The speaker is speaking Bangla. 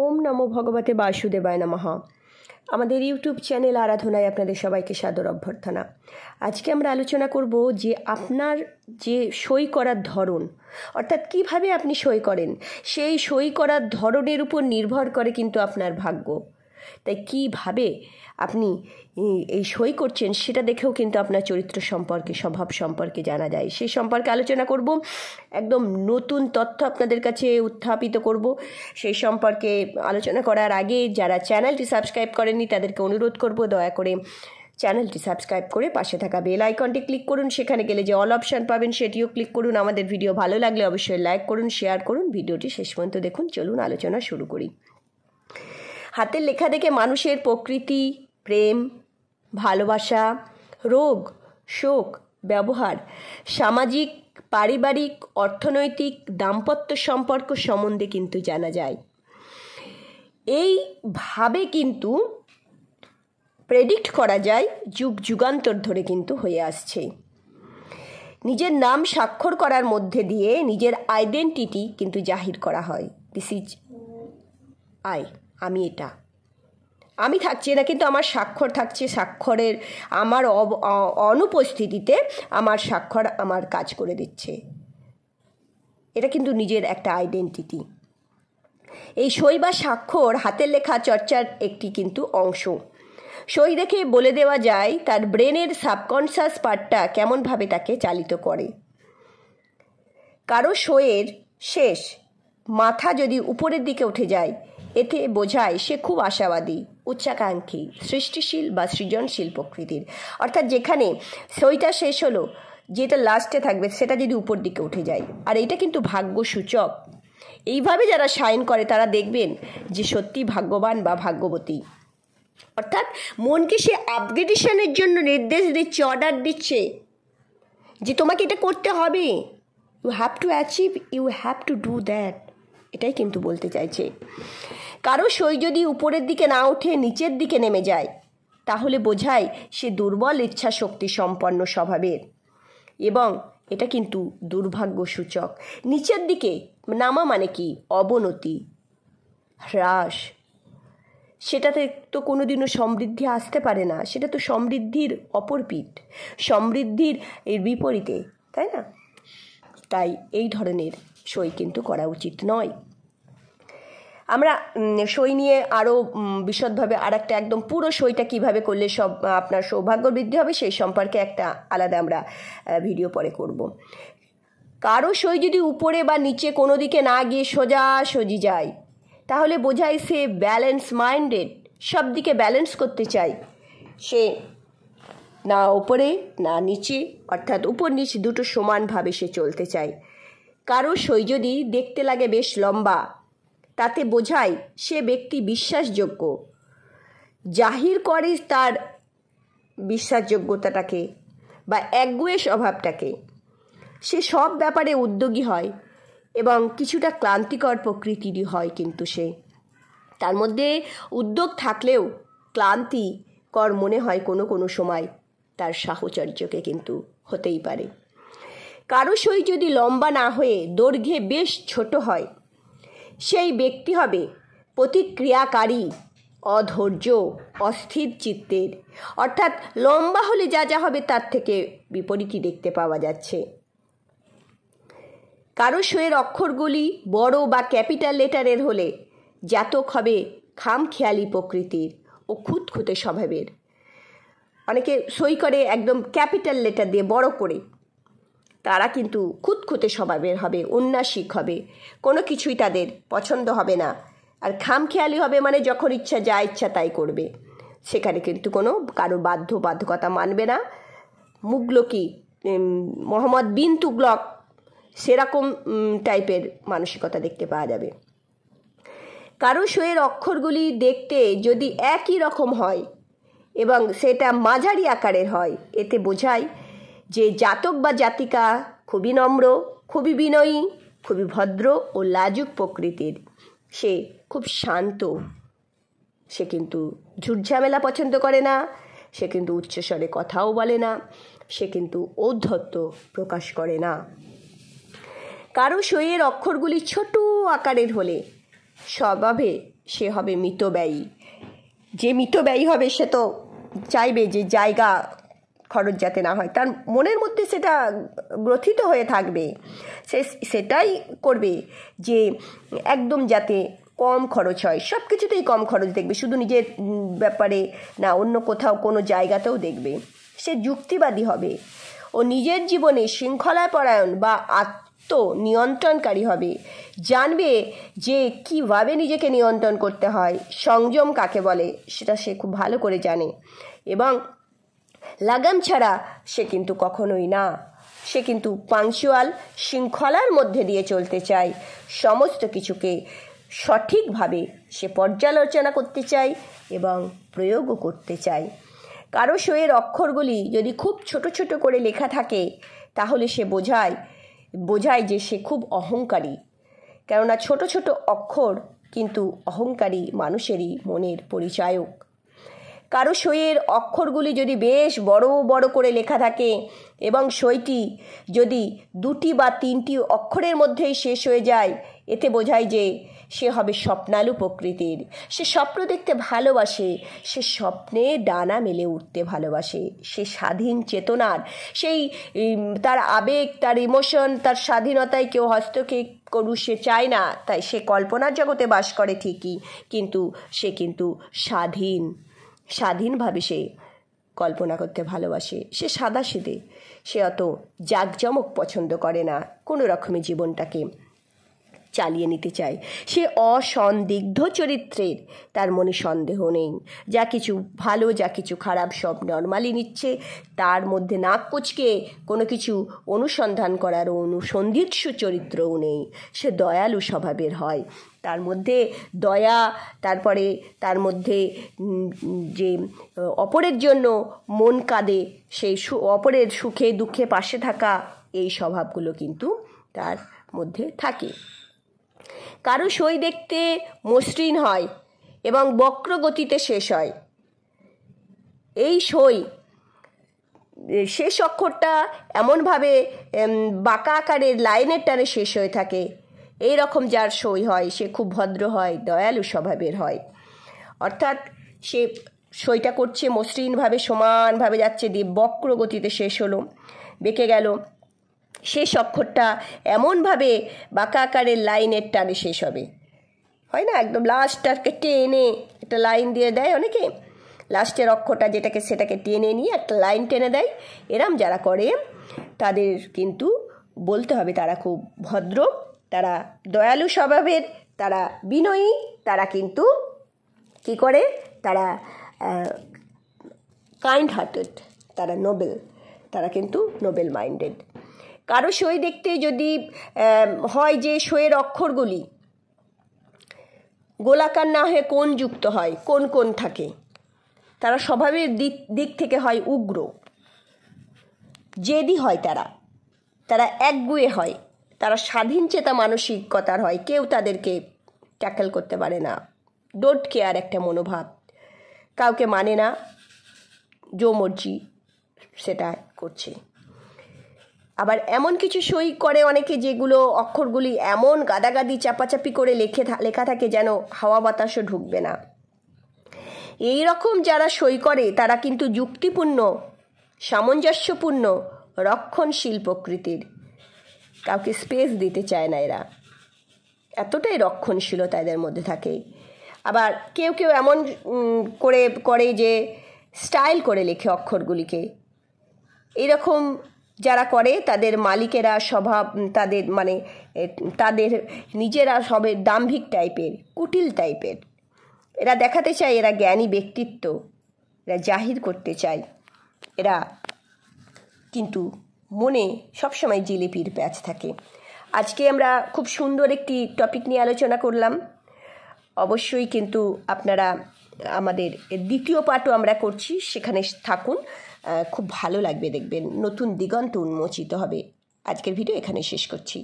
ওম নমো ভগবতে বাসুদেবায় নমঃ আমাদের ইউটিউব চ্যানেল আরাধনায় আপনাদের সবাইকে সাদর অভ্যর্থনা আজকে আমরা আলোচনা করব যে আপনার যে সই করার ধরন অর্থাৎ কিভাবে আপনি সই করেন সেই সই করার ধরনের উপর নির্ভর করে কিন্তু আপনার ভাগ্য তাই কীভাবে আপনি এই সই করছেন সেটা দেখেও কিন্তু আপনার চরিত্র সম্পর্কে স্বভাব সম্পর্কে জানা যায় সেই সম্পর্কে আলোচনা করব একদম নতুন তথ্য আপনাদের কাছে উত্থাপিত করব সেই সম্পর্কে আলোচনা করার আগে যারা চ্যানেলটি সাবস্ক্রাইব করেননি তাদেরকে অনুরোধ করব দয়া করে চ্যানেলটি সাবস্ক্রাইব করে পাশে থাকা বেল আইকনটি ক্লিক করুন সেখানে গেলে যে অল অপশান পাবেন সেটিও ক্লিক করুন আমাদের ভিডিও ভালো লাগলে অবশ্যই লাইক করুন শেয়ার করুন ভিডিওটি শেষ পর্যন্ত দেখুন চলুন আলোচনা শুরু করি হাতের লেখা দেখে মানুষের প্রকৃতি প্রেম ভালোবাসা রোগ শোক ব্যবহার সামাজিক পারিবারিক অর্থনৈতিক দাম্পত্য সম্পর্ক সম্বন্ধে কিন্তু জানা যায় এইভাবে কিন্তু প্রেডিক্ট করা যায় যুগ যুগান্তর ধরে কিন্তু হয়ে আসছে নিজের নাম স্বাক্ষর করার মধ্যে দিয়ে নিজের আইডেন্টিটি কিন্তু জাহির করা হয় দিস ইজ আই আমি এটা আমি থাকছি এটা কিন্তু আমার স্বাক্ষর থাকছে স্বাক্ষরের আমার অনুপস্থিতিতে আমার স্বাক্ষর আমার কাজ করে দিচ্ছে এটা কিন্তু নিজের একটা আইডেন্টিটি এই সই বা স্বাক্ষর হাতের লেখা চর্চার একটি কিন্তু অংশ সই দেখে বলে দেওয়া যায় তার ব্রেনের সাবকনসাস পার্টটা কেমনভাবে তাকে চালিত করে কারো সইয়ের শেষ মাথা যদি উপরের দিকে উঠে যায় এতে বোঝায় সে খুব আশাবাদী উচ্চাকাঙ্ক্ষী সৃষ্টিশীল বা সৃজনশীল প্রকৃতির অর্থাৎ যেখানে সইটা শেষ হলো যেটা লাস্টে থাকবে সেটা যদি উপর দিকে উঠে যায় আর এটা কিন্তু ভাগ্য সূচক এইভাবে যারা সাইন করে তারা দেখবেন যে সত্যি ভাগ্যবান বা ভাগ্যবতী অর্থাৎ মনকে সে আপগ্রেডেশনের জন্য নির্দেশ দিচ্ছে অর্ডার দিচ্ছে যে তোমাকে এটা করতে হবে you have to achieve you have to do that এটাই কিন্তু বলতে চাইছে কারো সই যদি উপরের দিকে না উঠে নিচের দিকে নেমে যায় তাহলে বোঝায় সে দুর্বল ইচ্ছা শক্তি সম্পন্ন স্বভাবের এবং এটা কিন্তু দুর্ভাগ্য সূচক নিচের দিকে নামা মানে কি অবনতি হ্রাস সেটাতে তো কোনোদিনও সমৃদ্ধি আসতে পারে না সেটা তো সমৃদ্ধির অপরপিঠ সমৃদ্ধির এর বিপরীতে তাই না তাই এই ধরনের সই কিন্তু করা উচিত নয় আমরা সই নিয়ে আরও বিশদভাবে আর একটা একদম পুরো সইটা কিভাবে করলে সব আপনার সৌভাগ্য বৃদ্ধি হবে সেই সম্পর্কে একটা আলাদা আমরা ভিডিও পরে করব। কারো সই যদি উপরে বা নিচে কোনো দিকে না গিয়ে সোজা সজি যায় তাহলে বোঝায় সে ব্যালেন্স মাইন্ডেড সব দিকে ব্যালেন্স করতে চায় সে না ওপরে না নিচে অর্থাৎ উপর নিচে দুটো সমানভাবে সে চলতে চায় কারো সই যদি দেখতে লাগে বেশ লম্বা তাতে বোঝায় সে ব্যক্তি বিশ্বাসযোগ্য জাহির করে তার বিশ্বাসযোগ্যতাটাকে বা একগুয়ে স্বভাবটাকে সে সব ব্যাপারে উদ্যোগী হয় এবং কিছুটা ক্লান্তিকর প্রকৃতিরই হয় কিন্তু সে তার মধ্যে উদ্যোগ থাকলেও ক্লান্তিকর মনে হয় কোনো কোনো সময় তার সাহচর্যকে কিন্তু হতেই পারে কারো সই যদি লম্বা না হয়ে দৈর্ঘ্যে বেশ ছোট হয় সেই ব্যক্তি হবে প্রতিক্রিয়াকারী অধৈর্য অস্থির চিত্তের অর্থাৎ লম্বা হলে যা যা হবে তার থেকে বিপরীতই দেখতে পাওয়া যাচ্ছে কারো সইয়ের অক্ষরগুলি বড় বা ক্যাপিটাল লেটারের হলে জাতক হবে খামখেয়ালি প্রকৃতির ও খুঁতখুঁতে স্বভাবের অনেকে সই করে একদম ক্যাপিটাল লেটার দিয়ে বড় করে তারা কিন্তু খুঁতখুঁতে স্বভাবের হবে উন্নাসিক হবে কোনো কিছুই তাদের পছন্দ হবে না আর খামখেয়ালি হবে মানে যখন ইচ্ছা যা ইচ্ছা তাই করবে সেখানে কিন্তু কোনো কারো বাধ্য বাধ্যকতা মানবে না মুগলকি মোহাম্মদ বিন তুগলক সেরকম টাইপের মানসিকতা দেখতে পাওয়া যাবে কারো শোয়ের অক্ষরগুলি দেখতে যদি একই রকম হয় এবং সেটা মাঝারি আকারের হয় এতে বোঝায় যে জাতক বা জাতিকা খুবই নম্র খুবই বিনয়ী খুবই ভদ্র ও লাজুক প্রকৃতির সে খুব শান্ত সে কিন্তু ঝুটঝামেলা পছন্দ করে না সে কিন্তু উচ্চস্বরে কথাও বলে না সে কিন্তু ঔদ্ধত্য প্রকাশ করে না কারো সইয়ের অক্ষরগুলি ছোট আকারের হলে স্বভাবে সে হবে মিতব্যয়ী যে মিতব্যয়ী হবে সে তো চাইবে যে জায়গা খরচ যাতে না হয় তার মনের মধ্যে সেটা গ্রথিত হয়ে থাকবে সে সেটাই করবে যে একদম যাতে কম খরচ হয় সব কিছুতেই কম খরচ দেখবে শুধু নিজের ব্যাপারে না অন্য কোথাও কোনো জায়গাতেও দেখবে সে যুক্তিবাদী হবে ও নিজের জীবনে শৃঙ্খলায় পরায়ণ বা আত্ম নিয়ন্ত্রণকারী হবে জানবে যে কীভাবে নিজেকে নিয়ন্ত্রণ করতে হয় সংযম কাকে বলে সেটা সে খুব ভালো করে জানে এবং লাগাম ছাড়া সে কিন্তু কখনোই না সে কিন্তু পাংশুয়াল শৃঙ্খলার মধ্যে দিয়ে চলতে চায় সমস্ত কিছুকে সঠিকভাবে সে পর্যালোচনা করতে চায় এবং প্রয়োগও করতে চায় কারো শোয়ের অক্ষরগুলি যদি খুব ছোট ছোট করে লেখা থাকে তাহলে সে বোঝায় বোঝায় যে সে খুব অহংকারী কেননা ছোট ছোট অক্ষর কিন্তু অহংকারী মানুষেরই মনের পরিচায়ক কারো সইয়ের অক্ষরগুলি যদি বেশ বড় বড় করে লেখা থাকে এবং সইটি যদি দুটি বা তিনটি অক্ষরের মধ্যেই শেষ হয়ে যায় এতে বোঝায় যে সে হবে স্বপ্নালু প্রকৃতির সে স্বপ্ন দেখতে ভালোবাসে সে স্বপ্নে ডানা মেলে উঠতে ভালোবাসে সে স্বাধীন চেতনার সেই তার আবেগ তার ইমোশন তার স্বাধীনতায় কেউ হস্তক্ষেপ করু সে চায় না তাই সে কল্পনার জগতে বাস করে ঠিকই কিন্তু সে কিন্তু স্বাধীন স্বাধীনভাবে সে কল্পনা করতে ভালোবাসে সে সাদা সেদে সে অত জাঁকজমক পছন্দ করে না কোনো রকমের জীবনটাকে চালিয়ে নিতে চায় সে অসন্দিগ্ধ চরিত্রের তার মনে সন্দেহ নেই যা কিছু ভালো যা কিছু খারাপ সব নর্মালি নিচ্ছে তার মধ্যে নাক কুচকে কোনো কিছু অনুসন্ধান করার অনুসন্ধিৎসু চরিত্রও নেই সে দয়ালু স্বভাবের হয় তার মধ্যে দয়া তারপরে তার মধ্যে যে অপরের জন্য মন কাঁদে সেই অপরের সুখে দুঃখে পাশে থাকা এই স্বভাবগুলো কিন্তু তার মধ্যে থাকে কারো সই দেখতে মসৃণ হয় এবং বক্র গতিতে শেষ হয় এই সই শেষ অক্ষরটা এমনভাবে বাঁকা আকারের লাইনের টানে শেষ হয়ে থাকে এই রকম যার সই হয় সে খুব ভদ্র হয় দয়ালু স্বভাবের হয় অর্থাৎ সে সইটা করছে মসৃণভাবে সমানভাবে যাচ্ছে দিয়ে বক্র গতিতে শেষ হলো বেঁকে গেল শেষ অক্ষরটা এমনভাবে বাঁকা আকারের লাইনের টানে শেষ হবে হয় না একদম লাস্টটাকে টেনে একটা লাইন দিয়ে দেয় অনেকে লাস্টের অক্ষরটা যেটাকে সেটাকে টেনে নিয়ে একটা লাইন টেনে দেয় এরম যারা করে তাদের কিন্তু বলতে হবে তারা খুব ভদ্র তারা দয়ালু স্বভাবের তারা বিনয়ী তারা কিন্তু কি করে তারা কাইন্ড হার্টেড তারা নোবেল তারা কিন্তু নোবেল মাইন্ডেড কারো সই দেখতে যদি হয় যে সইয়ের অক্ষরগুলি গোলাকার না হয়ে কোন যুক্ত হয় কোন কোন থাকে তারা স্বভাবের দিক দিক থেকে হয় উগ্র জেদি হয় তারা তারা একগুয়ে হয় তারা স্বাধীন চেতা মানসিকতার হয় কেউ তাদেরকে ট্যাকেল করতে পারে না ডোট কেয়ার একটা মনোভাব কাউকে মানে না যো মর্জি সেটা করছে আবার এমন কিছু সই করে অনেকে যেগুলো অক্ষরগুলি এমন গাদাগাদি চাপাচাপি করে লেখে লেখা থাকে যেন হাওয়া বাতাসও ঢুকবে না এই রকম যারা সই করে তারা কিন্তু যুক্তিপূর্ণ সামঞ্জস্যপূর্ণ রক্ষণশীল প্রকৃতির কাউকে স্পেস দিতে চায় না এরা এতটাই রক্ষণশীলতা এদের মধ্যে থাকে আবার কেউ কেউ এমন করে করে যে স্টাইল করে লেখে অক্ষরগুলিকে এরকম যারা করে তাদের মালিকেরা স্বভাব তাদের মানে তাদের নিজেরা সবে দাম্ভিক টাইপের কুটিল টাইপের এরা দেখাতে চায় এরা জ্ঞানী ব্যক্তিত্ব এরা জাহির করতে চায় এরা কিন্তু মনে সবসময় জিলিপির প্যাচ থাকে আজকে আমরা খুব সুন্দর একটি টপিক নিয়ে আলোচনা করলাম অবশ্যই কিন্তু আপনারা আমাদের দ্বিতীয় পার্টও আমরা করছি সেখানে থাকুন খুব ভালো লাগবে দেখবেন নতুন দিগন্ত উন্মোচিত হবে আজকের ভিডিও এখানে শেষ করছি